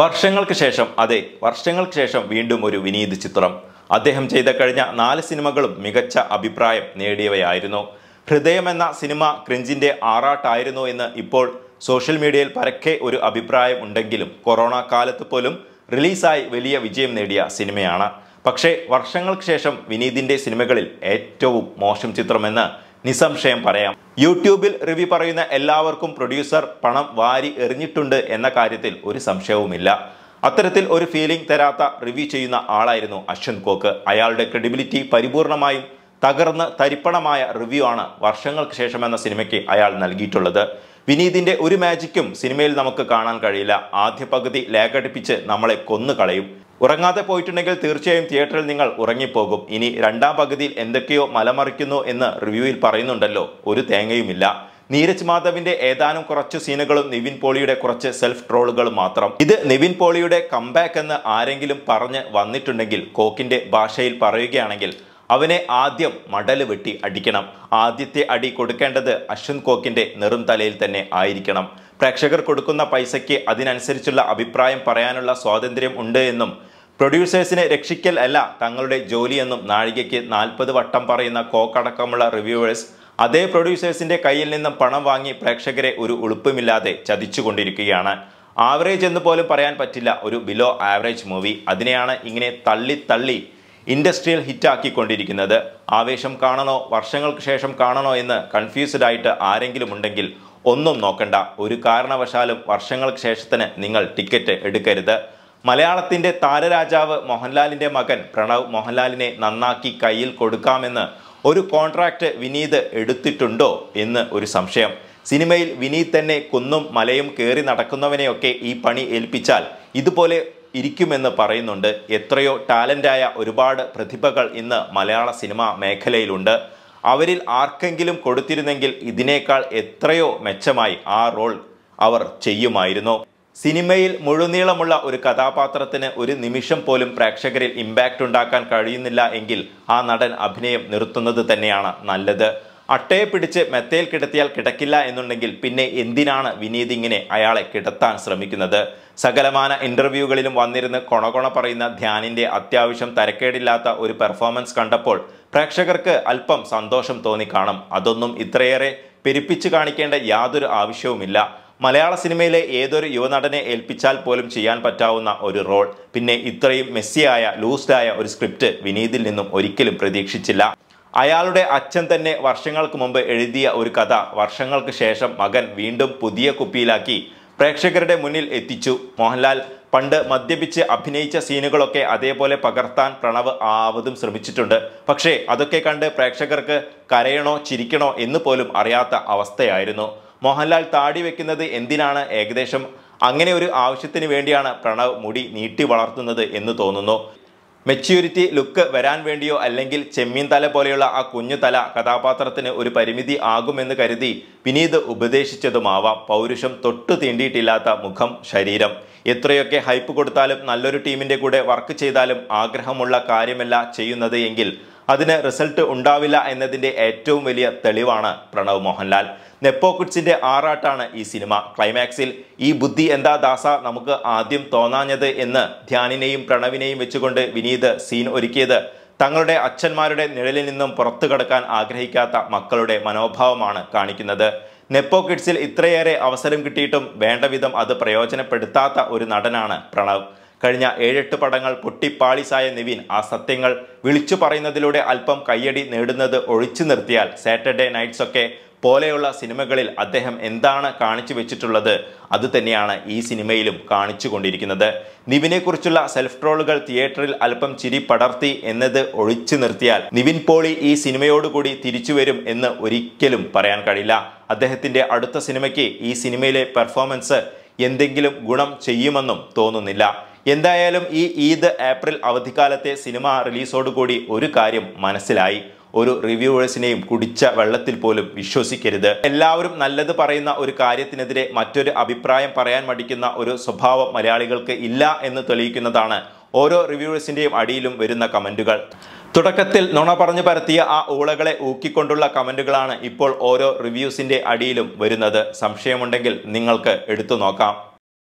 വർഷങ്ങൾക്ക് ശേഷം അതെ വർഷങ്ങൾക്ക് ശേഷം വീണ്ടും ഒരു വിനീത് ചിത്രം അദ്ദേഹം ചെയ്ത കഴിഞ്ഞ നാല് സിനിമകളും മികച്ച അഭിപ്രായം നേടിയവയായിരുന്നു ഹൃദയം എന്ന സിനിമ ക്രിഞ്ചിൻ്റെ ആറാട്ടായിരുന്നു എന്ന് ഇപ്പോൾ സോഷ്യൽ മീഡിയയിൽ പരക്കെ ഒരു അഭിപ്രായം ഉണ്ടെങ്കിലും കൊറോണ കാലത്ത് പോലും റിലീസായി വലിയ വിജയം നേടിയ സിനിമയാണ് പക്ഷേ വർഷങ്ങൾക്ക് ശേഷം വിനീതിൻ്റെ സിനിമകളിൽ ഏറ്റവും മോശം ചിത്രമെന്ന് നിസ്സംശയം പറയാം യൂട്യൂബിൽ റിവ്യൂ പറയുന്ന എല്ലാവർക്കും പ്രൊഡ്യൂസർ പണം വാരി എറിഞ്ഞിട്ടുണ്ട് എന്ന കാര്യത്തിൽ ഒരു സംശയവുമില്ല അത്തരത്തിൽ ഒരു ഫീലിംഗ് തരാത്ത റിവ്യൂ ചെയ്യുന്ന ആളായിരുന്നു അശ്വന്ത് കോക്ക് അയാളുടെ ക്രെഡിബിലിറ്റി പരിപൂർണമായും തകർന്ന് തരിപ്പണമായ റിവ്യൂ ആണ് വർഷങ്ങൾക്ക് ശേഷം എന്ന സിനിമയ്ക്ക് അയാൾ നൽകിയിട്ടുള്ളത് വിനീതിൻ്റെ ഒരു മാജിക്കും സിനിമയിൽ നമുക്ക് കാണാൻ കഴിയില്ല ആദ്യ പകുതി ലേഖടിപ്പിച്ച് നമ്മളെ കൊന്നു കളയും ഉറങ്ങാതെ പോയിട്ടുണ്ടെങ്കിൽ തീർച്ചയായും തിയേറ്ററിൽ നിങ്ങൾ ഉറങ്ങിപ്പോകും ഇനി രണ്ടാം പകുതിയിൽ എന്തൊക്കെയോ മലമറിക്കുന്നു എന്ന് റിവ്യൂവിൽ പറയുന്നുണ്ടല്ലോ ഒരു തേങ്ങയുമില്ല നീരജ് മാധവിന്റെ ഏതാനും കുറച്ച് സീനുകളും നിവിൻ പോളിയുടെ കുറച്ച് സെൽഫ് ട്രോളുകളും മാത്രം ഇത് നിവിൻ പോളിയുടെ കംബാക്ക് എന്ന് ആരെങ്കിലും പറഞ്ഞ് വന്നിട്ടുണ്ടെങ്കിൽ കോക്കിന്റെ ഭാഷയിൽ പറയുകയാണെങ്കിൽ അവനെ ആദ്യം മടല് വെട്ടി അടിക്കണം ആദ്യത്തെ അടി കൊടുക്കേണ്ടത് അശ്വിൻ കോക്കിന്റെ നെറും തലയിൽ തന്നെ ആയിരിക്കണം പ്രേക്ഷകർ കൊടുക്കുന്ന പൈസയ്ക്ക് അതിനനുസരിച്ചുള്ള അഭിപ്രായം പറയാനുള്ള സ്വാതന്ത്ര്യം ഉണ്ട് എന്നും പ്രൊഡ്യൂസേഴ്സിനെ രക്ഷിക്കൽ അല്ല തങ്ങളുടെ ജോലിയെന്നും നാഴികയ്ക്ക് നാൽപ്പത് വട്ടം പറയുന്ന കോക്കടക്കമുള്ള റിവ്യൂവേഴ്സ് അതേ പ്രൊഡ്യൂസേഴ്സിന്റെ കയ്യിൽ നിന്നും പണം വാങ്ങി പ്രേക്ഷകരെ ഒരു ഉളുപ്പുമില്ലാതെ ചതിച്ചുകൊണ്ടിരിക്കുകയാണ് ആവറേജ് എന്ന് പോലും പറയാൻ പറ്റില്ല ഒരു ബിലോ ആവറേജ് മൂവി അതിനെയാണ് ഇങ്ങനെ തള്ളി തള്ളി ഇൻഡസ്ട്രിയൽ ഹിറ്റാക്കിക്കൊണ്ടിരിക്കുന്നത് ആവേശം കാണണോ വർഷങ്ങൾക്ക് ശേഷം കാണണോ എന്ന് കൺഫ്യൂസ്ഡ് ആയിട്ട് ആരെങ്കിലും ഉണ്ടെങ്കിൽ ഒന്നും നോക്കണ്ട ഒരു കാരണവശാലും വർഷങ്ങൾക്ക് ശേഷത്തിന് നിങ്ങൾ ടിക്കറ്റ് എടുക്കരുത് മലയാളത്തിൻ്റെ താരരാജാവ് മോഹൻലാലിൻ്റെ മകൻ പ്രണവ് മോഹൻലാലിനെ നന്നാക്കി കയ്യിൽ കൊടുക്കാമെന്ന് ഒരു കോൺട്രാക്റ്റ് വിനീത് എടുത്തിട്ടുണ്ടോ എന്ന് ഒരു സംശയം സിനിമയിൽ വിനീത് തന്നെ കുന്നും മലയും കയറി നടക്കുന്നവനെയൊക്കെ ഈ പണി ഏൽപ്പിച്ചാൽ ഇതുപോലെ ഇരിക്കുമെന്ന് പറയുന്നുണ്ട് എത്രയോ ടാലൻ്റായ ഒരുപാട് പ്രതിഭകൾ ഇന്ന് മലയാള സിനിമാ മേഖലയിലുണ്ട് അവരിൽ ആർക്കെങ്കിലും കൊടുത്തിരുന്നെങ്കിൽ ഇതിനേക്കാൾ എത്രയോ മെച്ചമായി ആ റോൾ അവർ ചെയ്യുമായിരുന്നു സിനിമയിൽ മുഴുനീളമുള്ള ഒരു കഥാപാത്രത്തിന് ഒരു നിമിഷം പോലും പ്രേക്ഷകരിൽ ഇമ്പാക്റ്റ് ഉണ്ടാക്കാൻ കഴിയുന്നില്ല എങ്കിൽ ആ നടൻ അഭിനയം നിർത്തുന്നത് തന്നെയാണ് നല്ലത് അട്ടയെ പിടിച്ച് മെത്തയിൽ കിടത്തിയാൽ കിടക്കില്ല എന്നുണ്ടെങ്കിൽ പിന്നെ എന്തിനാണ് വിനീത് ഇങ്ങനെ അയാളെ കിടത്താൻ ശ്രമിക്കുന്നത് സകലമാന ഇൻ്റർവ്യൂകളിലും വന്നിരുന്ന് കൊണകൊണ പറയുന്ന ധ്യാനിൻ്റെ അത്യാവശ്യം തരക്കേടില്ലാത്ത ഒരു പെർഫോമൻസ് കണ്ടപ്പോൾ പ്രേക്ഷകർക്ക് അല്പം സന്തോഷം തോന്നിക്കാണും അതൊന്നും ഇത്രയേറെ പെരുപ്പിച്ച് കാണിക്കേണ്ട യാതൊരു ആവശ്യവുമില്ല മലയാള സിനിമയിലെ ഏതൊരു യുവനടനെ ഏൽപ്പിച്ചാൽ പോലും ചെയ്യാൻ പറ്റാവുന്ന ഒരു റോൾ പിന്നെ ഇത്രയും മെസ്സിയായ ലൂസ്ഡായ ഒരു സ്ക്രിപ്റ്റ് വിനീതിൽ നിന്നും ഒരിക്കലും പ്രതീക്ഷിച്ചില്ല അയാളുടെ അച്ഛൻ തന്നെ വർഷങ്ങൾക്ക് മുമ്പ് എഴുതിയ ഒരു കഥ വർഷങ്ങൾക്ക് ശേഷം മകൻ വീണ്ടും പുതിയ കുപ്പിയിലാക്കി പ്രേക്ഷകരുടെ മുന്നിൽ എത്തിച്ചു മോഹൻലാൽ പണ്ട് മദ്യപിച്ച് അഭിനയിച്ച സീനുകളൊക്കെ അതേപോലെ പകർത്താൻ പ്രണവ് ആവതും ശ്രമിച്ചിട്ടുണ്ട് പക്ഷേ അതൊക്കെ കണ്ട് പ്രേക്ഷകർക്ക് കരയണോ ചിരിക്കണോ എന്ന് പോലും അറിയാത്ത അവസ്ഥയായിരുന്നു മോഹൻലാൽ താടി വെക്കുന്നത് എന്തിനാണ് ഏകദേശം അങ്ങനെ ഒരു ആവശ്യത്തിന് വേണ്ടിയാണ് പ്രണവ് മുടി നീട്ടി വളർത്തുന്നത് എന്ന് തോന്നുന്നു മെച്യൂരിറ്റി ലുക്ക് വരാൻ വേണ്ടിയോ അല്ലെങ്കിൽ ചെമ്മീൻ തല പോലെയുള്ള ആ കുഞ്ഞു തല കഥാപാത്രത്തിന് ഒരു പരിമിതി ആകുമെന്ന് കരുതി വിനീത് ഉപദേശിച്ചതുമാവാം പൗരുഷം തൊട്ടു തീണ്ടിയിട്ടില്ലാത്ത മുഖം ശരീരം എത്രയൊക്കെ ഹൈപ്പ് കൊടുത്താലും നല്ലൊരു ടീമിൻ്റെ കൂടെ വർക്ക് ചെയ്താലും ആഗ്രഹമുള്ള കാര്യമല്ല ചെയ്യുന്നത് എങ്കിൽ അതിന് റിസൾട്ട് ഉണ്ടാവില്ല എന്നതിൻ്റെ ഏറ്റവും വലിയ തെളിവാണ് പ്രണവ് മോഹൻലാൽ നെപ്പോക്കിഡ്സിൻ്റെ ആറാട്ടാണ് ഈ സിനിമ ക്ലൈമാക്സിൽ ഈ ബുദ്ധി എന്താ ദാസ നമുക്ക് ആദ്യം തോന്നാഞ്ഞത് എന്ന് ധ്യാനിനെയും പ്രണവിനെയും വെച്ചുകൊണ്ട് വിനീത് സീൻ ഒരുക്കിയത് തങ്ങളുടെ അച്ഛന്മാരുടെ നിഴലിൽ നിന്നും പുറത്തു കടക്കാൻ ആഗ്രഹിക്കാത്ത മക്കളുടെ മനോഭാവമാണ് കാണിക്കുന്നത് നെപ്പോ കിഡ്സിൽ ഇത്രയേറെ അവസരം കിട്ടിയിട്ടും വേണ്ടവിധം അത് പ്രയോജനപ്പെടുത്താത്ത ഒരു നടനാണ് പ്രണവ് കഴിഞ്ഞ ഏഴെട്ട് പടങ്ങൾ പൊട്ടിപ്പാളിസായ നിവിൻ ആ സത്യങ്ങൾ വിളിച്ചു പറയുന്നതിലൂടെ അല്പം കയ്യടി നേടുന്നത് ഒഴിച്ചു നിർത്തിയാൽ സാറ്റർഡേ നൈറ്റ്സ് ഒക്കെ പോലെയുള്ള സിനിമകളിൽ അദ്ദേഹം എന്താണ് കാണിച്ചു വെച്ചിട്ടുള്ളത് അത് തന്നെയാണ് ഈ സിനിമയിലും കാണിച്ചു കൊണ്ടിരിക്കുന്നത് നിവിനെക്കുറിച്ചുള്ള സെൽഫ് ട്രോളുകൾ തിയേറ്ററിൽ അല്പം ചിരി പടർത്തി എന്നത് ഒഴിച്ചു നിർത്തിയാൽ നിവിൻ പോളി ഈ സിനിമയോടുകൂടി തിരിച്ചു വരും എന്ന് ഒരിക്കലും പറയാൻ കഴിയില്ല അദ്ദേഹത്തിൻ്റെ അടുത്ത സിനിമയ്ക്ക് ഈ സിനിമയിലെ പെർഫോമൻസ് എന്തെങ്കിലും ഗുണം ചെയ്യുമെന്നും തോന്നുന്നില്ല എന്തായാലും ഈ ഈദ് ഏപ്രിൽ അവധിക്കാലത്തെ സിനിമ റിലീസോടുകൂടി ഒരു കാര്യം മനസ്സിലായി ഒരു റിവ്യൂവേഴ്സിനെയും കുടിച്ച വെള്ളത്തിൽ പോലും വിശ്വസിക്കരുത് എല്ലാവരും നല്ലത് പറയുന്ന ഒരു കാര്യത്തിനെതിരെ മറ്റൊരു അഭിപ്രായം പറയാൻ മടിക്കുന്ന ഒരു സ്വഭാവം മലയാളികൾക്ക് ഇല്ല എന്ന് തെളിയിക്കുന്നതാണ് ഓരോ റിവ്യൂവേഴ്സിൻ്റെയും അടിയിലും വരുന്ന കമൻറ്റുകൾ തുടക്കത്തിൽ നുണ പറഞ്ഞു പരത്തിയ ആ ഊളകളെ ഊക്കിക്കൊണ്ടുള്ള കമൻറ്റുകളാണ് ഇപ്പോൾ ഓരോ റിവ്യൂസിൻ്റെ അടിയിലും വരുന്നത് സംശയമുണ്ടെങ്കിൽ നിങ്ങൾക്ക് എടുത്തു നോക്കാം